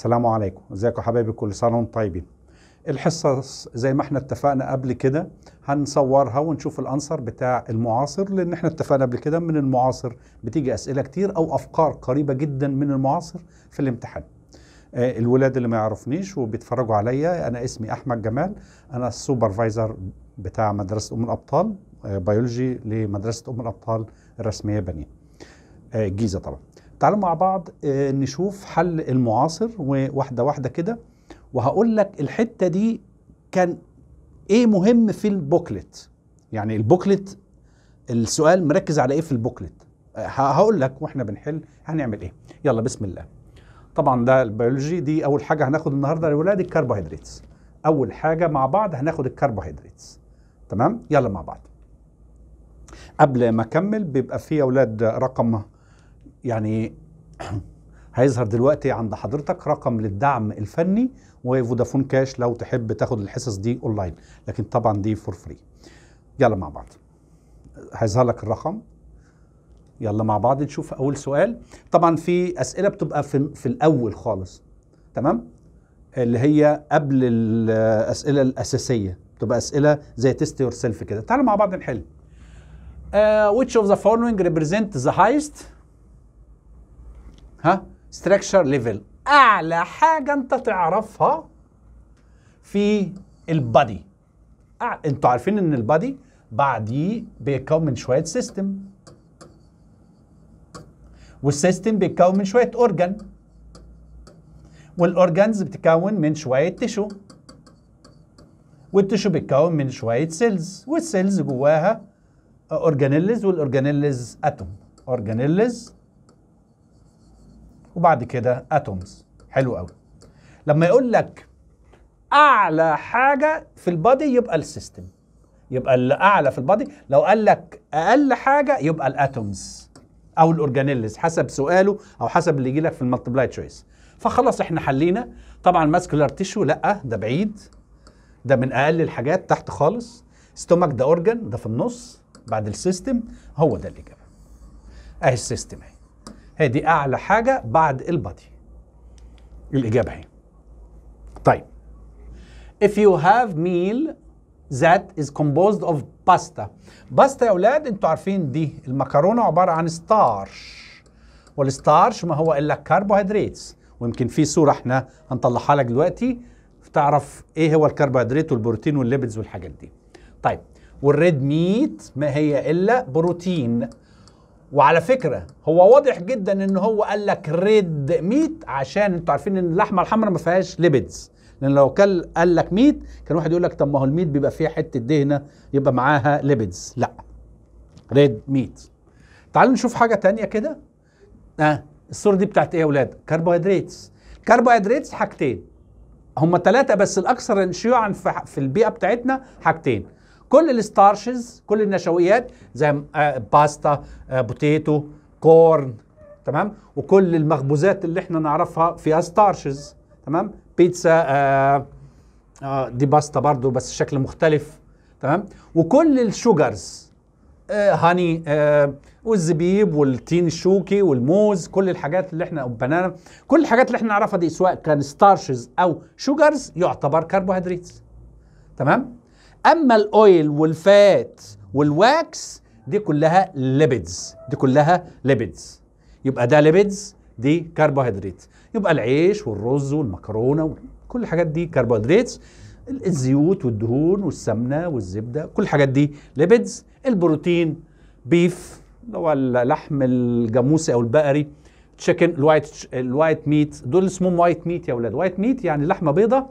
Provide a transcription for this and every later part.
السلام عليكم ازيكم حبايبي كل سنه وانتم طيبين الحصه زي ما احنا اتفقنا قبل كده هنصورها ونشوف الانسر بتاع المعاصر لان احنا اتفقنا قبل كده من المعاصر بتيجي اسئله كتير او افكار قريبه جدا من المعاصر في الامتحان آه، الولاد اللي ما يعرفنيش وبيتفرجوا عليا انا اسمي احمد جمال انا السوبرفايزر بتاع مدرسه ام الابطال بيولوجي آه، لمدرسه ام الابطال الرسميه بنين الجيزه آه، طبعا تعالوا مع بعض آه، نشوف حل المعاصر وواحدة واحدة كده وهقول لك الحتة دي كان ايه مهم في البوكلت يعني البوكلت السؤال مركز على ايه في البوكلت آه، هقول لك واحنا بنحل هنعمل ايه يلا بسم الله طبعا ده البيولوجي دي اول حاجه هناخد النهارده يا ولاد الكربوهيدرات اول حاجه مع بعض هناخد الكربوهيدرات تمام يلا مع بعض قبل ما اكمل بيبقى في اولاد رقم يعني هيظهر دلوقتي عند حضرتك رقم للدعم الفني وفودافون كاش لو تحب تاخد الحصص دي اونلاين لكن طبعا دي فور فري يلا مع بعض هيظهر لك الرقم يلا مع بعض نشوف اول سؤال طبعا في اسئله بتبقى في, في الاول خالص تمام اللي هي قبل الاسئله الاساسيه بتبقى اسئله زي تيست يور سيلف كده تعالوا مع بعض نحل ويتش آه، which of the following represent the highest ها ستراكشر ليفل اعلى حاجه انت تعرفها في البادي انتوا عارفين ان البادي بعديه بيتكون من شويه سيستم والسيستم بيتكون من شويه اورجان والاورجانز بتتكون من شويه تشو والتشو بيتكون من شويه سيلز والسيلز جواها اورجانيلز والاورجانيلز اتوم اورجانيلز وبعد كده اتومز حلو قوي لما يقول لك اعلى حاجه في البادي يبقى السيستم يبقى الاعلى في البادي لو قال لك اقل حاجه يبقى الاتومز او الاورجانيلز حسب سؤاله او حسب اللي يجي لك في المالتيبلاي تشويس فخلاص احنا حلينا طبعا ماسكولار تيشو لا ده بعيد ده من اقل الحاجات تحت خالص ستومك ده اورجن ده في النص بعد السيستم هو ده الاجابه اهي السيستم اهي دي أعلى حاجة بعد البادي الإجابة هي طيب If you have meal that is composed of pasta باستا يا أولاد أنتوا عارفين دي المكرونة عبارة عن ستارش والستارش ما هو إلا كربوهيدراتس ويمكن في صورة احنا هنطلعها لك دلوقتي تعرف ايه هو الكربوهيدرات والبروتين والليبيدز والحاجات دي طيب والريد ميت ما هي إلا بروتين وعلى فكره هو واضح جدا ان هو قال لك ريد ميت عشان انتوا عارفين ان اللحمه الحمراء ما فيهاش ليبيدز لان لو قال لك ميت كان واحد يقول لك طب ما هو الميت بيبقى فيه حته دهنه يبقى معاها ليبيدز لا ريد ميت تعالوا نشوف حاجه تانية كده اه الصوره دي بتاعت ايه يا اولاد كربوهيدراتس كربوهيدرات حاجتين هما ثلاثه بس الاكثر شيوعا في البيئه بتاعتنا حاجتين كل الستارشز كل النشويات زي آه، باستا آه، بوتيتو كورن تمام وكل المخبوزات اللي احنا نعرفها فيها ستارشز تمام بيتزا آه آه دي باستا برضو بس شكل مختلف تمام وكل الشوجرز آه هاني آه والزبيب والتين الشوكي والموز كل الحاجات اللي احنا بنانا كل الحاجات اللي احنا نعرفها دي سواء كان ستارشز او شوجرز يعتبر كربوهيدرات تمام اما الاويل والفات والواكس دي كلها ليبيدز دي كلها ليبيدز يبقى ده ليبيدز دي كربوهيدرات يبقى العيش والرز والمكرونه كل الحاجات دي كربوهيدرات الزيوت والدهون والسمنه والزبده كل الحاجات دي ليبيدز البروتين بيف اللي هو اللحم الجاموسي او البقري تشيكن الوايت الوايت ميت دول اسمهم وايت ميت يا اولاد وايت ميت يعني لحمه بيضه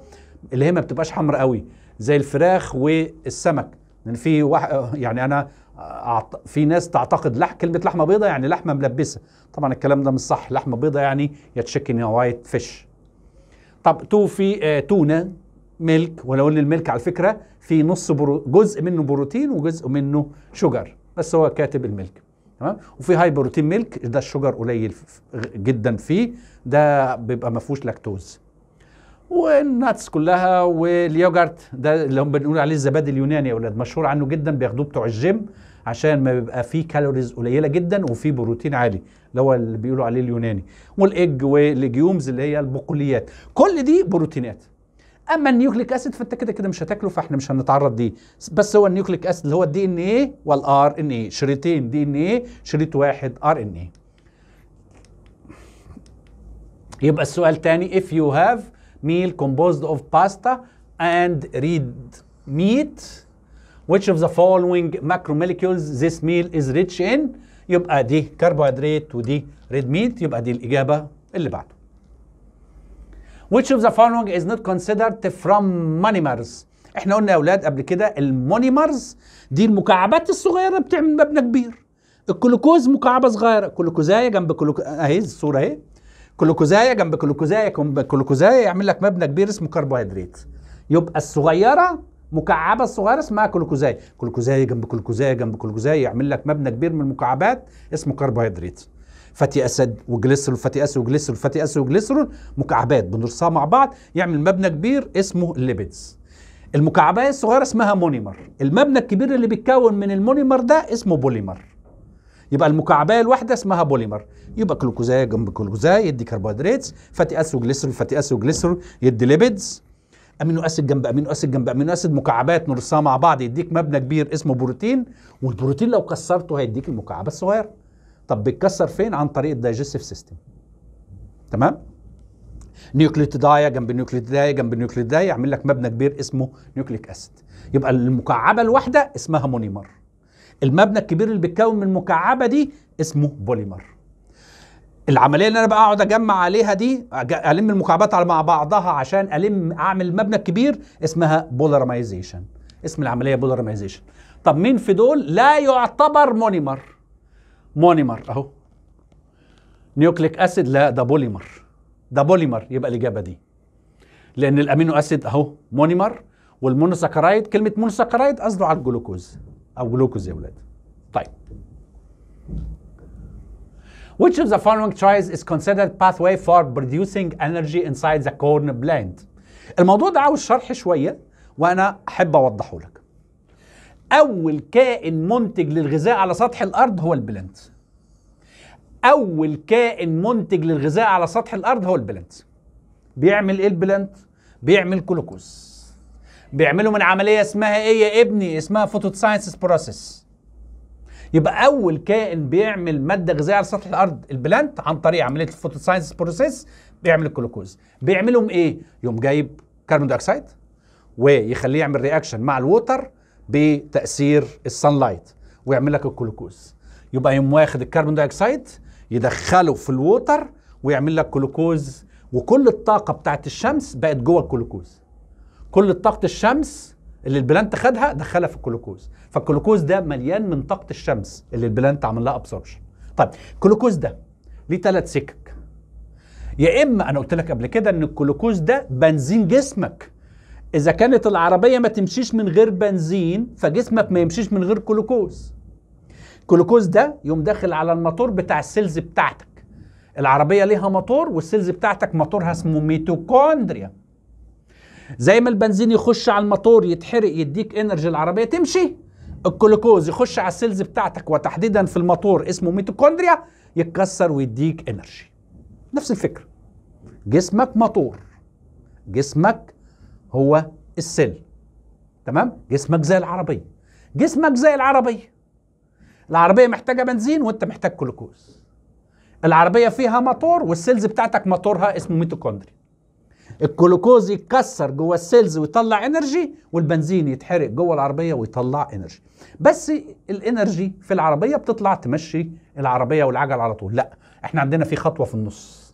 اللي هي ما بتبقاش حمراء قوي زي الفراخ والسمك لان يعني في وح... يعني انا أعت... في ناس تعتقد لح كلمه لحمه بيضاء يعني لحمه ملبسه طبعا الكلام ده مش صح لحمه بيضاء يعني يا تشيكن يا وايت فيش طب تو في آه تونه ملك ولو ان الملك على فكره في نص برو... جزء منه بروتين وجزء منه شجر بس هو كاتب الملك تمام وفي هاي بروتين ميلك ده الشجر قليل جدا فيه ده بيبقى ما فيهوش لاكتوز والناتس كلها واليوجرت ده اللي هم بنقول عليه الزبادي اليوناني يا اولاد مشهور عنه جدا بياخدوه بتوع الجيم عشان ما بيبقى فيه كالوريز قليله جدا وفيه بروتين عالي اللي هو اللي بيقولوا عليه اليوناني والايج والليجيومز اللي هي البقوليات كل دي بروتينات اما النيوكليك اسيد فانت كده كده مش هتاكله فاحنا مش هنتعرض ليه بس هو النيوكليك اسيد اللي هو الدي ان ايه والار ان ايه شريطين دي ان ايه شريط واحد ار ان ايه يبقى السؤال تاني if you have meal composed of pasta and red meat which of the following macromolecules this meal is rich in يبقى دي كربوهيدرات ودي red meat يبقى دي الإجابة اللي بعده which of the following is not considered from monomers احنا قلنا يا اولاد قبل كده المونيمرز دي المكعبات الصغيره بتعمل مبنى كبير الكلوكوز مكعبه صغيره كلوكوزايه جنب كلوكو اهي الصوره اهي كلوكوزايا جنب كلوكوزايا جنب كلوكوزايا يعمل لك مبنى كبير اسمه كربوهيدرات يبقى الصغيره مكعبه الصغيره اسمها كلوكوزايا كلوكوزايا جنب كلوكوزايا جنب كلوكوزايا يعمل لك مبنى كبير من المكعبات اسمه كربوهيدرات فاتي اسيد وجليسرول فاتي اسيد وجليسرول فاتي اسيد وجليسرول مكعبات بنرصها مع بعض يعمل مبنى كبير اسمه الليبيدز المكعبات الصغيره اسمها مونيمر المبنى الكبير اللي بيتكون من المونيمر ده اسمه بوليمر يبقى المكعبات الواحده اسمها بوليمر يبقى جلوكوزايه جنب جلوكوزايه يدي كربوهيدرات فاتي اسيد وجليسرول فاتي اسيد وجليسرول يدي ليبيدز امينو اسيد جنب امينو اسيد جنب امينو اسيد مكعبات نرصها مع بعض يديك مبنى كبير اسمه بروتين والبروتين لو كسرته هيديك المكعبه الصغير طب بيتكسر فين عن طريق الدايجستيف سيستم تمام نيوكليتيدايا جنب نيوكليتيدايا جنب نيوكليتيدايا يعمل لك مبنى كبير اسمه نيوكليك اسيد يبقى المكعبه الواحده اسمها مونيمر المبنى الكبير اللي بيتكون من المكعبه دي اسمه بوليمر العمليه اللي انا بقى اقعد اجمع عليها دي الم المكعبات على مع بعضها عشان الم اعمل المبنى الكبير اسمها بولارمايزيشن اسم العمليه بولارمايزيشن طب مين في دول لا يعتبر مونيمر مونيمر اهو نيوكليك اسيد لا ده بوليمر ده بوليمر يبقى الاجابه دي لان الامينو اسيد اهو مونيمر والمونوساكرايد كلمه مونوساكرايد قصده على الجلوكوز او جلوكوز يا ولاد طيب Which of the following choice is considered pathway for producing energy inside the corn plant? الموضوع ده عاوز شرح شوية وأنا أحب أوضحه لك. أول كائن منتج للغذاء على سطح الأرض هو البلنت. أول كائن منتج للغذاء على سطح الأرض هو البلنت. بيعمل إيه البلنت؟ بيعمل كلوكوز. بيعملوا من عمليه اسمها ايه يا ابني اسمها فوتوساينسيس بروسيس يبقى اول كائن بيعمل ماده غذائيه على سطح الارض البلانت عن طريق عمليه الفوتوساينسيس بروسيس بيعمل الجلوكوز بيعملهم ايه يوم جايب كربون دايوكسيد ويخليه يعمل رياكشن مع الووتر بتاثير لايت ويعمل لك الجلوكوز يبقى يوم واخد الكربون دايوكسيد يدخله في الووتر ويعمل لك جلوكوز وكل الطاقه بتاعت الشمس بقت جوه الجلوكوز كل طاقه الشمس اللي البلانت خدها دخلها في الجلوكوز فالجلوكوز ده مليان من طاقه الشمس اللي البلانت عمل لها ابسوربشن طيب الجلوكوز ده ليه تلات سكك يا اما انا قلت لك قبل كده ان الجلوكوز ده بنزين جسمك اذا كانت العربيه ما تمشيش من غير بنزين فجسمك ما يمشيش من غير جلوكوز الجلوكوز ده يوم داخل على الموتور بتاع السيلز بتاعتك العربيه ليها موتور والسيلز بتاعتك موتورها اسمه ميتوكوندريا زي ما البنزين يخش على الموتور يتحرق يديك انرجي العربيه تمشي الجلوكوز يخش على السيلز بتاعتك وتحديدا في الموتور اسمه ميتوكوندريا يتكسر ويديك انرجي نفس الفكره جسمك موتور جسمك هو السيل تمام جسمك زي العربيه جسمك زي العربيه العربيه محتاجه بنزين وانت محتاج جلوكوز العربيه فيها موتور والسيلز بتاعتك موتورها اسمه ميتوكوندري الجلوكوز يتكسر جوه السيلز ويطلع انرجي والبنزين يتحرق جوه العربيه ويطلع انرجي بس الانرجي في العربيه بتطلع تمشي العربيه والعجل على طول لا احنا عندنا في خطوه في النص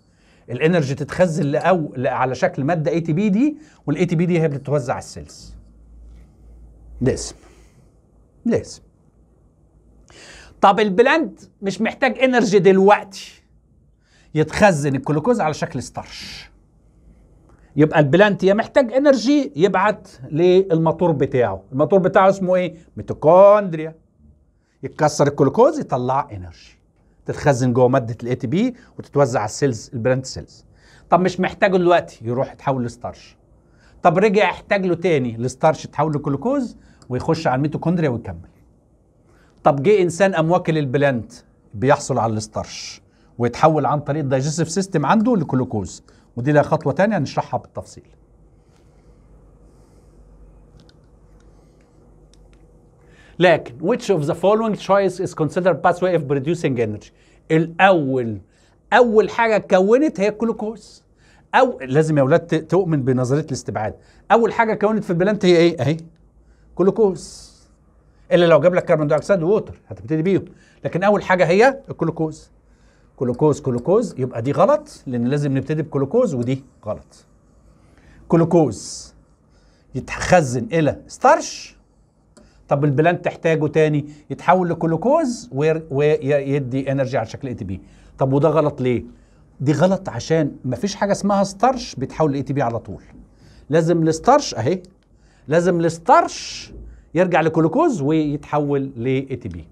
الانرجي تتخزن لأو على شكل ماده اي تي بي دي والاي تي بي دي هي بتتوزع على السيلز ده اسم ده اسم طب البلاند مش محتاج انرجي دلوقتي يتخزن الجلوكوز على شكل ستارش يبقى يا محتاج انرجي يبعت للموتور بتاعه الموتور بتاعه اسمه ايه ميتوكوندريا يتكسر الجلوكوز يطلع انرجي تتخزن جوه ماده الاي تي بي وتتوزع على السيلز البلانت سيلز طب مش محتاجه دلوقتي يروح يتحول لستارش طب رجع يحتاج له تاني الستارش يتحول لجلوكوز ويخش على الميتوكوندريا ويكمل طب جه انسان قام واكل البلانت بيحصل على الستارش ويتحول عن طريق الدايجستيف سيستم عنده لجلوكوز ودي لها خطوه تانية نشرحها بالتفصيل لكن which of the following choice is considered pathway of producing energy الاول اول حاجه اتكونت هي الجلوكوز او لازم يا اولاد تؤمن بنظريه الاستبعاد اول حاجه اتكونت في البلانت هي ايه اهي جلوكوز الا لو جاب لك كربون دايوكسيد ووتر هتبتدي بيهم لكن اول حاجه هي الجلوكوز كلوكوز كلوكوز يبقى دي غلط لان لازم نبتدي بكلوكوز ودي غلط كلوكوز يتخزن الى ستارش طب البلانت تحتاجه تاني يتحول لكلوكوز ويدي انرجي على شكل اي تي بي طب وده غلط ليه دي غلط عشان مفيش حاجه اسمها ستارش بيتحول لاي تي بي على طول لازم الستارش اهي لازم الستارش يرجع لكلوكوز ويتحول لاي تي بي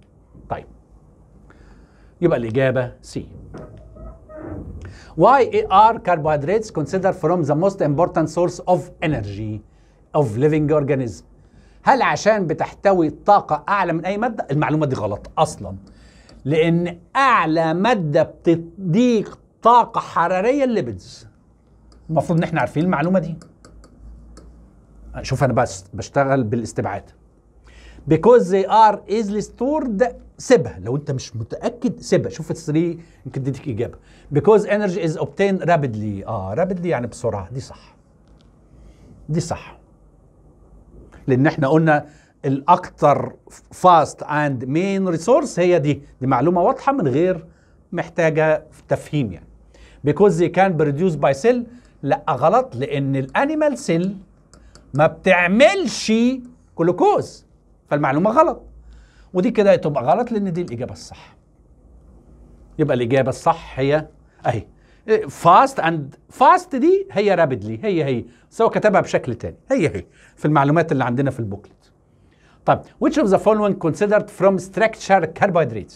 يبقى الإجابة سي Why are carbohydrates considered from the most important source of energy of living organism هل عشان بتحتوي طاقة أعلى من أي مادة؟ المعلومة دي غلط أصلا لأن أعلى مادة بتديك طاقة حرارية الليبيدز المفروض إن إحنا عارفين المعلومة دي شوف أنا بس بشتغل بالاستبعاد because they are easily stored سيبها لو انت مش متاكد سيبها شوف السري يمكن اديتك اجابه بيكوز انرجي از اوبتين رابيدلي اه رابيدلي يعني بسرعه دي صح دي صح لان احنا قلنا الاكثر فاست اند مين ريسورس هي دي دي معلومه واضحه من غير محتاجه تفهيم يعني بيكوز they كان produce باي سيل لا غلط لان الانيمال سيل ما بتعملش جلوكوز فالمعلومه غلط ودي كده تبقى غلط لان دي الاجابه الصح يبقى الاجابه الصح هي اهي فاست اند فاست دي هي رابيدلي هي هي سواء كتبها بشكل تاني هي هي في المعلومات اللي عندنا في البوكلت طيب which of the following considered from structure carbohydrates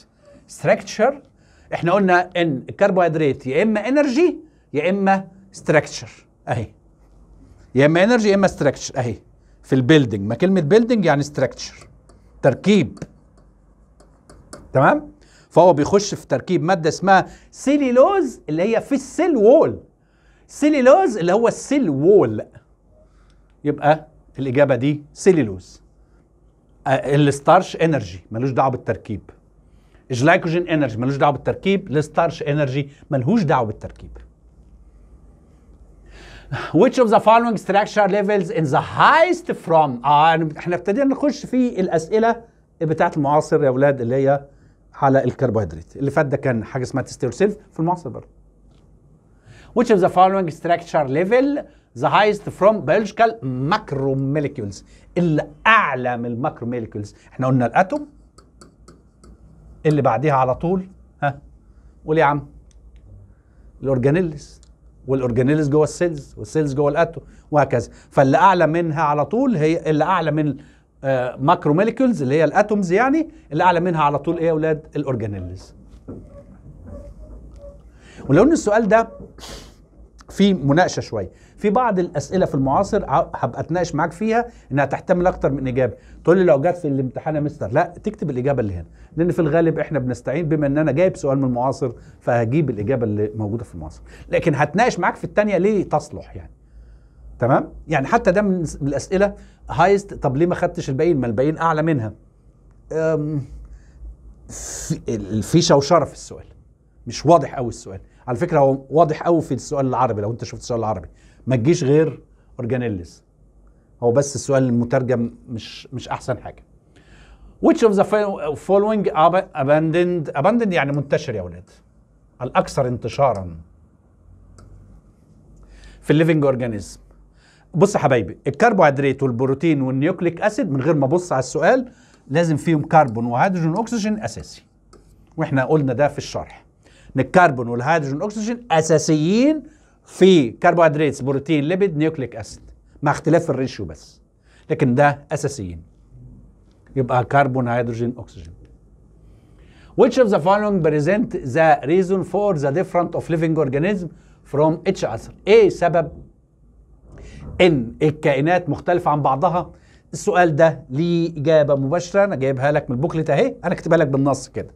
structure احنا قلنا ان الكربوهيدرات يا اما انرجي يا اما structure اهي يا اما انرجي يا اما structure اهي في البيلدنج ما كلمه بيلدنج يعني structure تركيب تمام فهو بيخش في تركيب ماده اسمها سيليلوز اللي هي في السيل وول سيليلوز اللي هو السيل وول يبقى الاجابه دي سيليلوز الستارش انرجي ملوش دعوه بالتركيب الجلايكوجين انرجي ملوش دعوه بالتركيب الستارش انرجي ملوش دعوه بالتركيب which of the following structure levels in the highest from اه يعني احنا ابتدينا نخش في الاسئله بتاعت المعاصر يا اولاد اللي هي على الكربوهيدرات اللي فات ده كان حاجه اسمها تيست يور سيلف في المعاصر برضه which of the following structure level the highest from biological macromolecules اللي اعلى من الماكروموليكولز احنا قلنا الاتوم اللي بعديها على طول ها قول يا عم الاورجانيلز والاورجانيلز جوه السيلز والسيلز جوه الاتوم وهكذا فاللي اعلى منها على طول هي اللي اعلى من ماكرو ميليكولز اللي هي الاتومز يعني اللي اعلى منها على طول ايه يا اولاد الاورجانيلز ولو ان السؤال ده في مناقشه شويه في بعض الاسئله في المعاصر هبقى اتناقش معاك فيها انها تحتمل اكتر من اجابه تقول لي لو جت في الامتحان يا مستر لا تكتب الاجابه اللي هنا لان في الغالب احنا بنستعين بما ان انا جايب سؤال من المعاصر فهجيب الاجابه اللي موجوده في المعاصر لكن هتناقش معاك في الثانيه ليه تصلح يعني تمام يعني حتى ده من الاسئله هايست طب ليه ما خدتش الباقيين ما الباقيين اعلى منها في شوشره في السؤال مش واضح قوي السؤال على فكره هو واضح قوي في السؤال العربي لو انت شفت السؤال العربي ما تجيش غير اورجانيلز هو بس السؤال المترجم مش مش احسن حاجه which of the following abandoned abandoned يعني منتشر يا ولاد الاكثر انتشارا في الليفنج اورجانيزم بص يا حبايبي الكربوهيدرات والبروتين والنيوكليك اسيد من غير ما ابص على السؤال لازم فيهم كربون وهيدروجين واكسجين اساسي واحنا قلنا ده في الشرح ان الكربون والهيدروجين واكسجين اساسيين في كربوهيدرات بروتين ليبيد نيوكليك اسيد مع اختلاف الريشيو بس لكن ده اساسيين يبقى كربون هيدروجين اكسجين Which of the following present the reason for the different of living organism from each other؟ ايه سبب ان الكائنات مختلفه عن بعضها السؤال ده ليه اجابه مباشره انا جايبها لك من البوكلت اهي انا كاتبها لك بالنص كده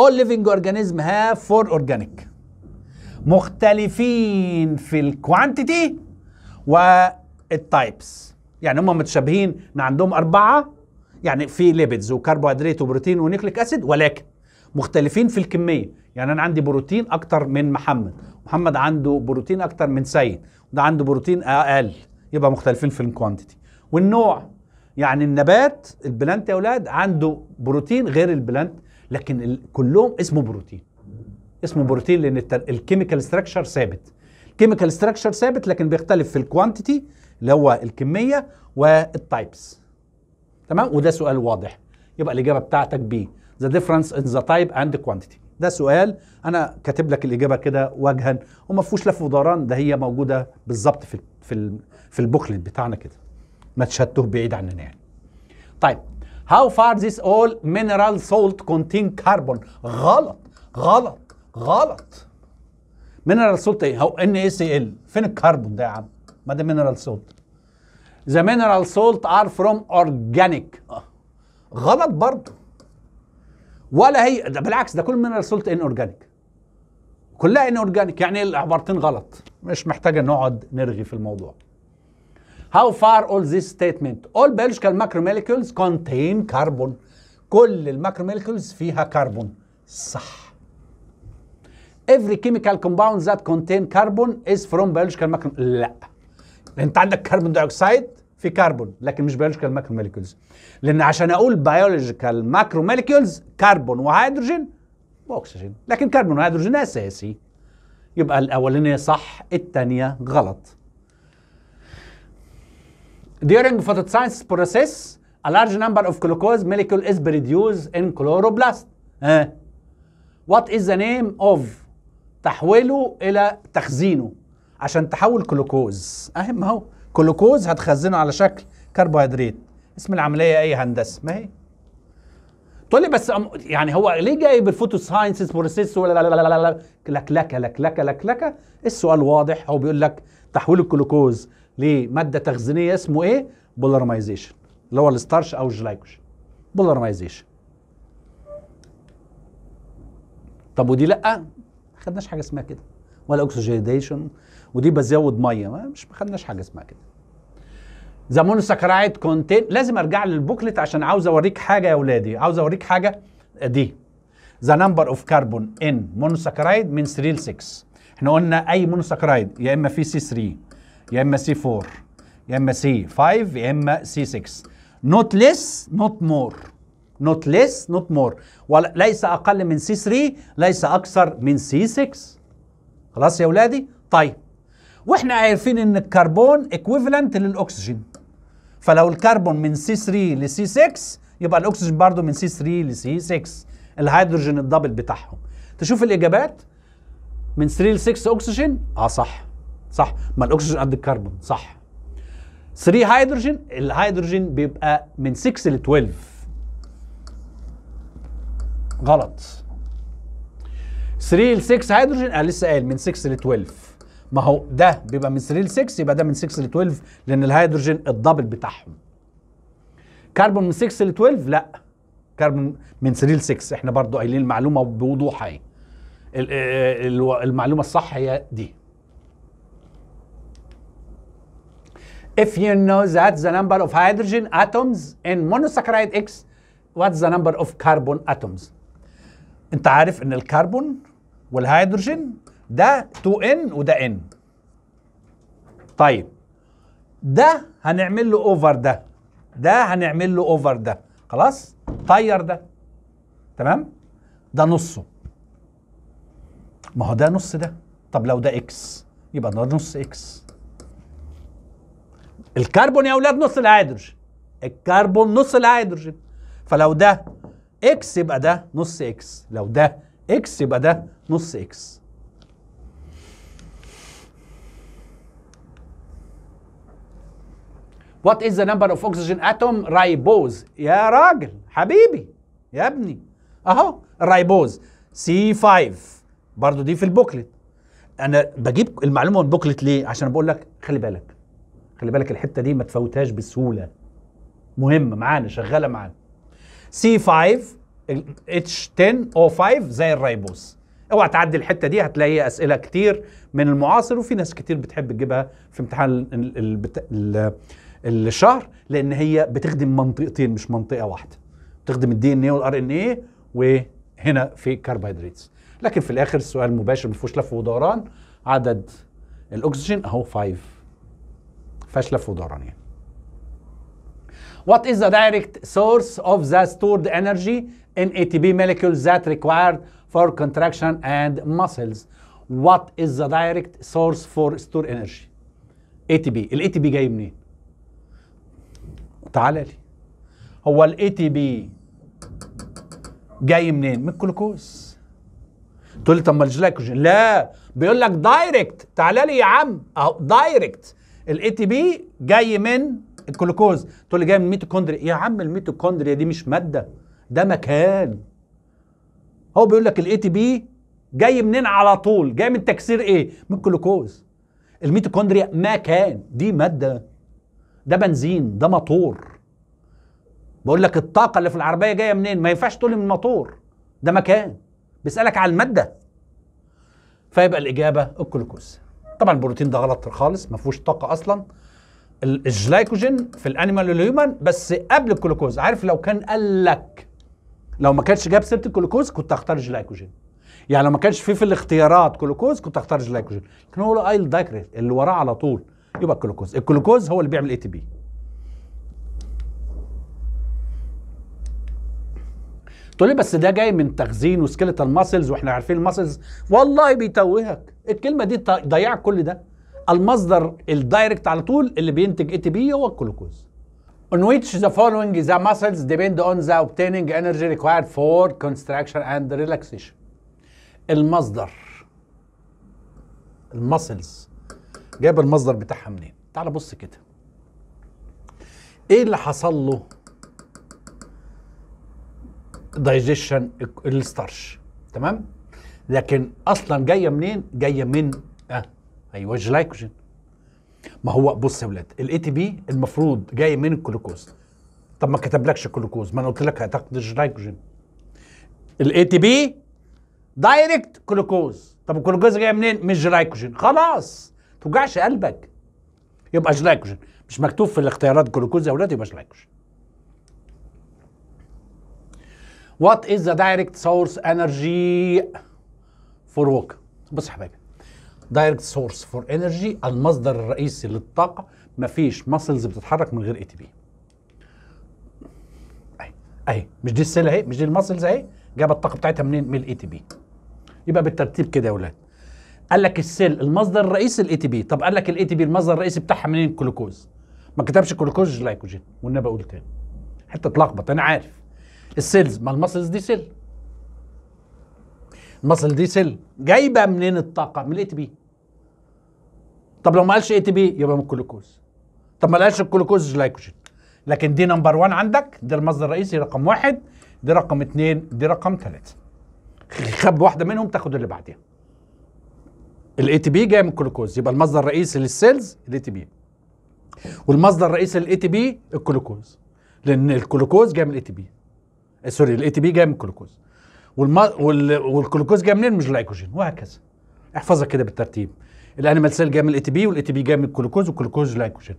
all living organism have four organic مختلفين في الكوانتيتي والتايبس يعني هم متشابهين ان عندهم اربعه يعني في ليبيدز وكربوهيدرات وبروتين ونيكليك اسيد ولكن مختلفين في الكميه يعني انا عندي بروتين اكتر من محمد محمد عنده بروتين اكتر من سيد ده عنده بروتين اقل يبقى مختلفين في الكوانتيتي والنوع يعني النبات البلانت يا اولاد عنده بروتين غير البلانت لكن كلهم اسمه بروتين اسمه بروتين لان الكيميكال ستراكشر ثابت الكيميكال ستراكشر ثابت لكن بيختلف في الكوانتيتي اللي هو الكميه والتايبس تمام وده سؤال واضح يبقى الاجابه بتاعتك بي ذا ديفرنس ان ذا تايب اند كوانتيتي ده سؤال انا كاتب لك الاجابه كده وجها وما فيهوش لف ودوران ده هي موجوده بالظبط في في في البوكلت بتاعنا كده ما تشتوه بعيد عننا يعني طيب هاو فار ذيس اول مينرال سولت كونتين carbon غلط غلط غلط مينرال سولت ايه هو ال فين الكربون ده يا عم ما ده مينرال سولت ذا مينرال سولت ار فروم اورجانيك غلط برضه ولا هي ده بالعكس ده كل من سولت ان اورجانيك كلها ان اورجانيك يعني العبارتين غلط مش محتاجه نقعد نرغي في الموضوع هاو فار اول ذيس ستيتمنت اول بيولوجيكال ماكرو macromolecules كونتين كربون كل الماكرو الماكروموليكولز فيها كربون. صح. Every chemical compound that contain carbon is from biological لا. انت عندك كربون دايوكسيد في كربون لكن مش بيولوجيكال ماكرو موليكيولز لان عشان اقول بيولوجيكال ماكرو موليكيولز كربون وهيدروجين واكسجين لكن كربون وهيدروجين اساسي يبقى الاولانيه صح الثانيه غلط During photosynthesis process, a large number of glucose molecule is produced in chloroplast. Uh, what is the name of تحويله إلى تخزينه عشان تحول جلوكوز أهم أهو جلوكوز هتخزنه على شكل كربوهيدرات اسم العمليه ايه هندسه ما هي تقول لي بس يعني هو ليه جايب الفوتو ساينسز بروسيس ولا لا لا لا لا لكلكه لكلكه لكلكه السؤال واضح هو بيقول لك تحويل الجلوكوز لماده تخزينيه اسمه ايه؟ بولارمايزيشن اللي هو الستارش او الجلايكوجين بولارمايزيشن طب ودي لا ما خدناش حاجه اسمها كده ولا اكسجيديشن ودي بزود ميه مش ما خدناش حاجه اسمها كده ذا مونوسكرايد كونتين لازم ارجع للبوكلت عشان عاوز اوريك حاجه يا اولادي عاوز اوريك حاجه دي ذا نمبر اوف كربون ان مونوسكرايد من 3 ل 6 احنا قلنا اي مونوسكرايد يا اما في سي 3 يا اما سي 4 يا اما سي 5 يا اما سي 6 نوت ليس نوت مور نوت ليس نوت مور وليس اقل من سي 3 ليس اكثر من سي 6 خلاص يا اولادي طيب واحنا عارفين ان الكربون ايكويفالنت للاكسجين فلو الكربون من سي 3 لسي 6 يبقى الاكسجين برضه من سي 3 لسي 6 الهيدروجين الدبل بتاعهم تشوف الاجابات من 3 ل 6 اكسجين اه صح صح ما الاكسجين قد الكربون صح 3 هيدروجين الهيدروجين بيبقى من 6 ل 12 غلط 3 ل 6 هيدروجين انا آه، لسه قايل من 6 ل 12 ما هو ده بيبقى من 3 ل 6 يبقى ده من 6 ل 12 لان الهيدروجين الدبل بتاعهم كربون من 6 ل 12 لا كربون من 3 ل 6 احنا برضو قايلين المعلومه بوضوح اهي آه، آه، المعلومه الصح هي دي If you know that the number of hydrogen atoms in monosaccharide X what's the number of carbon atoms انت عارف ان الكربون والهيدروجين ده 2n وده n طيب ده هنعمل له اوفر ده ده هنعمل له اوفر ده خلاص طير ده تمام ده نصه ما هو ده نص ده طب لو ده اكس يبقى ده نص اكس الكربون يا اولاد نص الهيدروجين الكربون نص الهيدروجين فلو ده اكس يبقى ده نص اكس لو ده اكس يبقى ده نص اكس وات از ذا نمبر اوف اوكسجين اتوم رايبوز يا راجل حبيبي يا ابني اهو الرايبوز سي 5 برضو دي في البوكلت انا بجيب المعلومه من البوكلت ليه عشان بقول لك خلي بالك خلي بالك الحته دي ما تفوتهاش بسهوله مهمه معانا شغاله معانا سي 5 h 10 o 5 زي الرايبوز اوعى تعدي الحته دي هتلاقي اسئله كتير من المعاصر وفي ناس كتير بتحب تجيبها في امتحان ال ال ال الشهر لان هي بتخدم منطقتين مش منطقه واحده بتخدم الدي ان ايه والار ان ايه وهنا في الكربوهيدراتس لكن في الاخر السؤال مباشر ما فيهوش لف ودوران عدد الاكسجين اهو 5 فيهاش لف ودوران يعني What is the direct source of the stored energy in ATP molecules that required for contraction and muscles? What is the direct source for stored energy? ATP، تي ATP جاي منين؟ تعال لي هو الاي تي بي جاي منين؟ من الجلوكوز تقول لي طب ما الجلايكوجين لا بيقول لك دايركت تعال لي يا عم اهو دايركت الاي تي بي جاي من الجلوكوز تقول لي جاي من الميتوكوندريا يا عم الميتوكوندريا دي مش ماده ده مكان هو بيقول لك الاي تي بي جاي منين على طول جاي من تكسير ايه من الجلوكوز الميتوكوندريا مكان دي ماده ده بنزين ده مطور بقول لك الطاقه اللي في العربيه جايه منين ما ينفعش تقول من موتور ده مكان بيسالك على الماده فيبقى الاجابه الجلوكوز طبعا البروتين ده غلط خالص ما فيهوش طاقه اصلا الجلايكوجين في الانيمال والهيومن بس قبل الجلوكوز عارف لو كان قال لك لو ما كانش جاب سيره الجلوكوز كنت هختار الجلايكوجين يعني لو ما كانش فيه في الاختيارات جلوكوز كنت هختار الجلايكوجين لكن هو ايل دايكريت اللي وراه على طول يبقى الجلوكوز الجلوكوز هو اللي بيعمل اي تي بي تقول لي بس ده جاي من تخزين وسكيلتال ماسلز واحنا عارفين الماسلز والله بيتوهك الكلمه دي ضيعك كل ده المصدر الدايركت على طول اللي بينتج اي تي بي هو الجلوكوز on which the following the muscles depend on the obtaining energy required for contraction and relaxation المصدر المسلز جاب المصدر بتاعها منين تعال بص كده ايه اللي حصل له دايجيشن الستارش تمام لكن اصلا جايه منين جايه من اه ايوه الجلايكوجين ما هو بص يا ولاد الاي تي بي المفروض جاي من الجلوكوز طب ما كتبلكش الجلوكوز ما انا قلت لك هتاخد الجلايكوجين الاي تي بي دايركت جلوكوز طب الجلوكوز جاي منين من الجلايكوجين خلاص توجعش قلبك يبقى جلايكوجين مش مكتوب في الاختيارات جلوكوز يا ولاد يبقى جلايكوجين وات از ذا دايركت سورس انرجي فور ووك بص يا حبايبي دايركت سورس فور انرجي المصدر الرئيسي للطاقه مفيش ماسلز بتتحرك من غير اي تي بي اهي اهي مش دي السيل اهي مش دي الماسلز اهي جابت الطاقه بتاعتها منين من الاي تي بي يبقى بالترتيب كده يا اولاد قال لك السيل المصدر الرئيسي الاي تي بي طب قال لك الاي تي بي المصدر الرئيسي بتاعها منين الجلوكوز ما كتبش جلوكوز جلايكوجين والنبي اقول تاني حته اتلخبط انا عارف السيلز ما المسلز دي سيل المسل دي سيل جايبه منين الطاقه من الاي تي بي طب لو ما قالش اي تي بي يبقى من الجلوكوز طب ما قالش الجلوكوز جلايكوجين لكن دي نمبر 1 عندك ده المصدر الرئيسي رقم واحد دي رقم اثنين دي رقم ثلاثة خب واحدة منهم تاخد اللي بعديها الاي تي بي جاي من الجلوكوز يبقى المصدر الرئيسي للسيلز الاي تي بي والمصدر الرئيسي للاي تي بي الجلوكوز لان الجلوكوز جاي من الاي آه، تي بي سوري الاي تي بي جاي من الجلوكوز والما... وال... والجلوكوز جاي منين من الجلايكوجين وهكذا احفظها كده بالترتيب الانيمال سيل جاي من الاي تي بي والاي تي بي جاي من الجلوكوز والجلوكوز جلايكوجين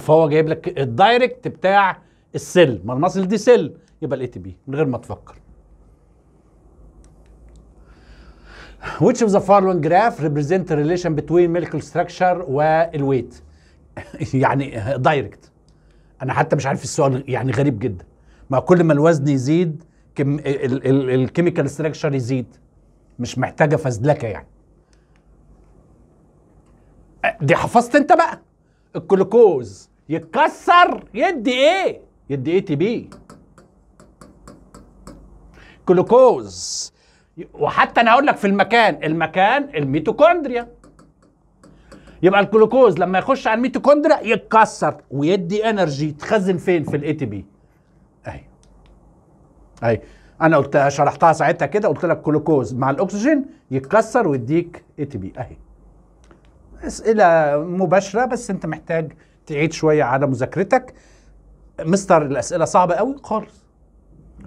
فهو جايب لك الدايركت بتاع السيل ما المصل دي سيل يبقى الاي تي بي من غير ما تفكر Which of the following graph represent the relation between molecular structure weight? يعني دايركت uh, انا حتى مش عارف السؤال يعني غريب جدا ما كل ما الوزن يزيد كم الكيميكال ستراكشر يزيد مش محتاجه فزلكه يعني دي حفظت انت بقى الجلوكوز يتكسر يدي ايه يدي اي تي بي جلوكوز وحتى انا هقول لك في المكان المكان الميتوكوندريا يبقى الجلوكوز لما يخش على الميتوكوندريا يتكسر ويدي انرجي تخزن فين في الاي تي بي اهي اهي انا قلت شرحتها ساعتها كده قلت لك جلوكوز مع الاكسجين يتكسر ويديك اي تي بي اهي اسئله مباشره بس انت محتاج تعيد شويه على مذاكرتك مستر الاسئله صعبه قوي خالص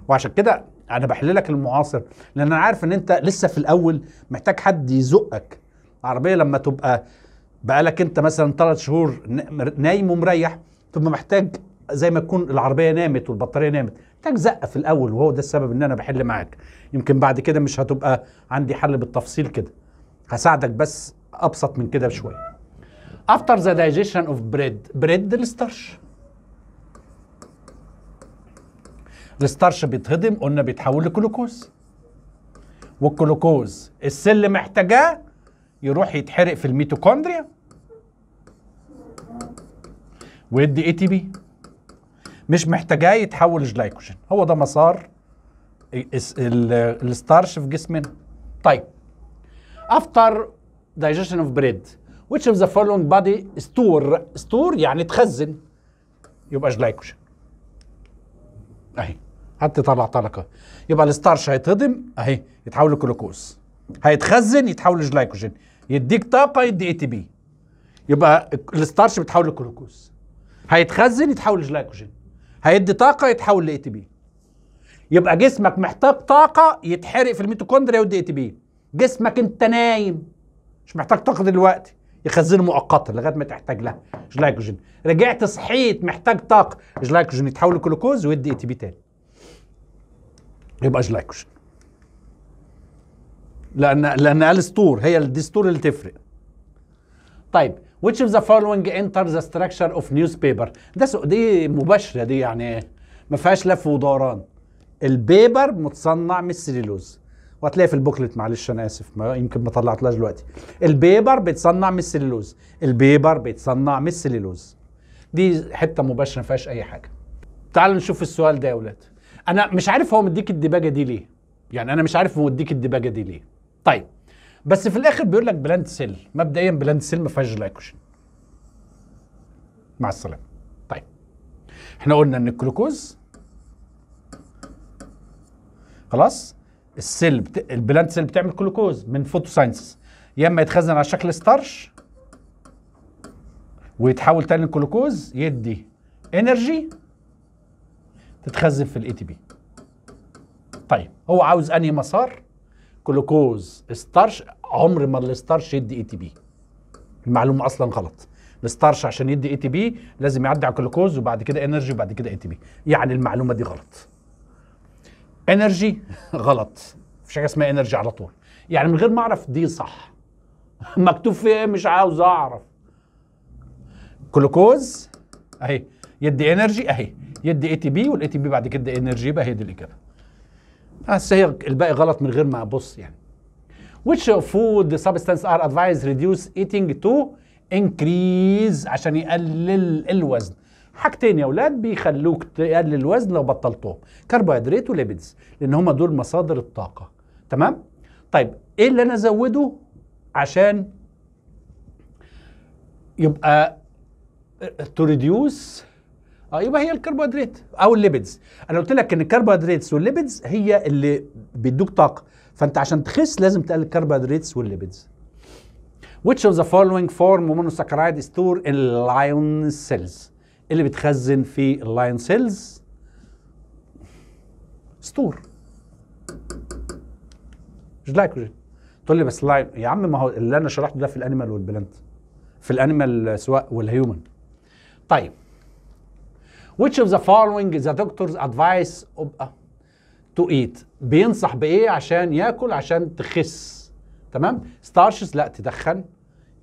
وعشان كده انا بحللك المعاصر لان انا عارف ان انت لسه في الاول محتاج حد يزقك العربيه لما تبقى بقالك انت مثلا ثلاث شهور نايم ومريح تبقى محتاج زي ما تكون العربيه نامت والبطاريه نامت محتاج زقه في الاول وهو ده السبب ان انا بحل معاك يمكن بعد كده مش هتبقى عندي حل بالتفصيل كده هساعدك بس ابسط من كده بشويه after the digestion of bread bread الستارش الستارش بيتهضم قلنا بيتحول لجلوكوز والجلوكوز السل محتاجاه يروح يتحرق في الميتوكوندريا ويدي اي تي بي مش محتاجاه يتحول لجلايكوجين هو ده مسار الستارش في جسمنا طيب after digestion of bread which of the following body store store يعني تخزن يبقى جلايكوجين اهي حتى يطلع طلقه يبقى الستارش هيتهضم اهي يتحول لجلوكوز هيتخزن يتحول لجلايكوجين يديك طاقه يدي اي تي بي يبقى الستارش بيتحول لجلوكوز هيتخزن يتحول لجلايكوجين هيدي طاقه يتحول لاي تي بي يبقى جسمك محتاج طاقه يتحرق في الميتوكوندريا يدي اي تي بي جسمك انت نايم مش محتاج طاقه دلوقتي يخزنه مؤقتا لغايه ما تحتاج لها جلايكوجين رجعت صحيت محتاج طاقه جلايكوجين يتحول لجلوكوز ويدي اي تي بي تاني يبقاش لايكوشن لان لانها الستور هي الدستور اللي تفرق طيب which of the following enter the structure of newspaper ده دي مباشره دي يعني ما فيهاش لف ودوران البيبر متصنع من السليلوز وهتلاقي في البوكلت معلش انا اسف ما يمكن ما طلعتلهاش دلوقتي البيبر بيتصنع من السليلوز البيبر بيتصنع من السليلوز دي حته مباشره ما فيهاش اي حاجه تعالوا نشوف السؤال ده يا اولاد انا مش عارف هو مديك الدباجه دي ليه يعني انا مش عارف هو مديك الدباجه دي ليه طيب بس في الاخر بيقول لك بلاند سيل مبدئيا بلاند سيل ما فيهاش جلايكوجين مع السلامه طيب احنا قلنا ان الجلوكوز خلاص السيل بت... البلاند سيل بتعمل جلوكوز من فوتوسينثس يا اما يتخزن على شكل ستارش ويتحول تاني لجلوكوز يدي انرجي تتخزن في الاي تي بي طيب هو عاوز انهي مسار جلوكوز ستارش عمر ما الاسترش يدي اي تي بي المعلومه اصلا غلط الاسترش عشان يدي اي تي بي لازم يعدي على جلوكوز وبعد كده انرجي وبعد كده اي تي بي يعني المعلومه دي غلط انرجي غلط مفيش حاجه اسمها انرجي على طول يعني من غير ما اعرف دي صح مكتوب فيه ايه مش عاوز اعرف جلوكوز اهي يدي انرجي اهي يدي اي تي بي والاي تي بي بعد كده انرجي يبقى هي دي الاجابه بس هي الباقي غلط من غير ما ابص يعني which food substance are advised reduce eating to increase عشان يقلل الوزن حاجتين يا اولاد بيخلوك تقلل الوزن لو بطلتهم كربوهيدرات وليبيدز لان هما دول مصادر الطاقه تمام طيب ايه اللي انا ازوده عشان يبقى تو reduce اه يبقى هي الكربوهيدرات او الليبيدز انا قلت لك ان الكربوهيدرات والليبيدز هي اللي بيدوك طاقه فانت عشان تخس لازم تقلل الكربوهيدرات والليبيدز which of the following form monosaccharide store in lion cells اللي بتخزن في اللاين سيلز ستور مش جلايكوجين تقول لي بس اللاين يا عم ما هو اللي انا شرحته ده في الانيمال والبلانت في الانيمال سواء والهيومن طيب which of the following is the doctor's advice uh, to eat بينصح بايه عشان ياكل عشان تخس تمام starches لا تدخن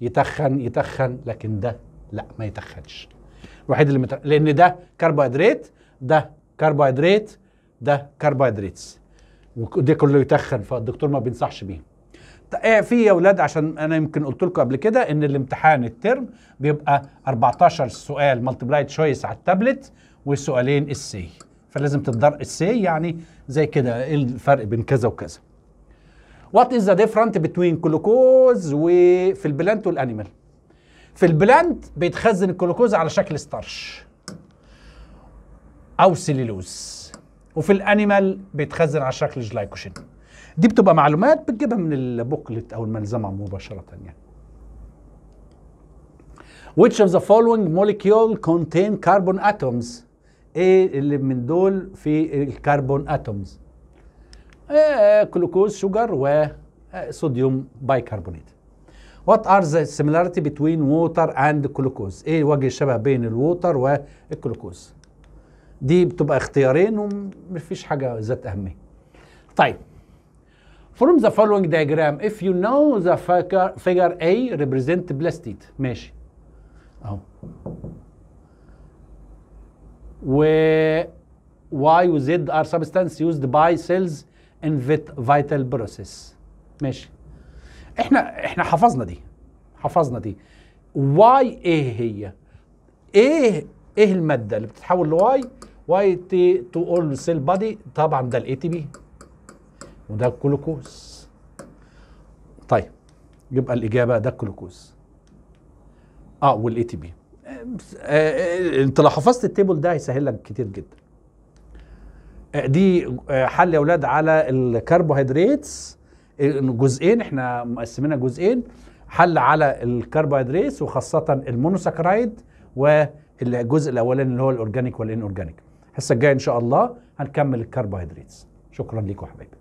يتخن يتخن لكن ده لا ما يتخنش الوحيد اللي متخن. لان ده كربوهيدرات ده كربوهيدرات ده كربوهيدراتس وده كله يتخن فالدكتور ما بينصحش بيه إيه، في يا ولاد عشان انا يمكن قلت لكم قبل كده ان الامتحان الترم بيبقى 14 سؤال مالتيبلاي تشويس على التابلت والسؤالين السي فلازم تتدار السي يعني زي كده ايه الفرق بين كذا وكذا وات از ذا ديفرنت بتوين جلوكوز وفي البلانت والانيمال في البلانت بيتخزن الجلوكوز على شكل ستارش او سيلولوز وفي الانيمال بيتخزن على شكل جلايكوشين دي بتبقى معلومات بتجيبها من البوكلت او الملزمه مباشره يعني Which of the following molecule contain carbon atoms ايه اللي من دول في الكربون اتومز آه كلوكوز شجر وصوديوم بايكربونات وات ار ذا سيميلاريتي بتوين ووتر اند glucose ايه وجه الشبه بين الووتر والجلوكوز دي بتبقى اختيارين ومفيش حاجه ذات اهميه طيب from the following diagram if you know the figure, A represent blastid ماشي اهو و واي وزد ار are يوزد used by cells in vital process ماشي احنا احنا حفظنا دي حفظنا دي واي ايه هي ايه ايه الماده اللي بتتحول لواي واي تي تو اول سيل بادي طبعا ده الاي تي بي وده الجلوكوز طيب يبقى الاجابه ده الجلوكوز اه والاي تي بي آه، آه، انت لو حفظت التيبل ده هيسهل لك كتير جدا آه، دي حل يا اولاد على الكربوهيدراتس جزئين احنا مقسمينها جزئين حل على الكربوهيدراتس وخاصه المونوساكرايد والجزء الاولاني اللي هو الاورجانيك والان اورجانيك الحصه الجايه ان شاء الله هنكمل الكربوهيدراتس شكرا لكم يا حبايبي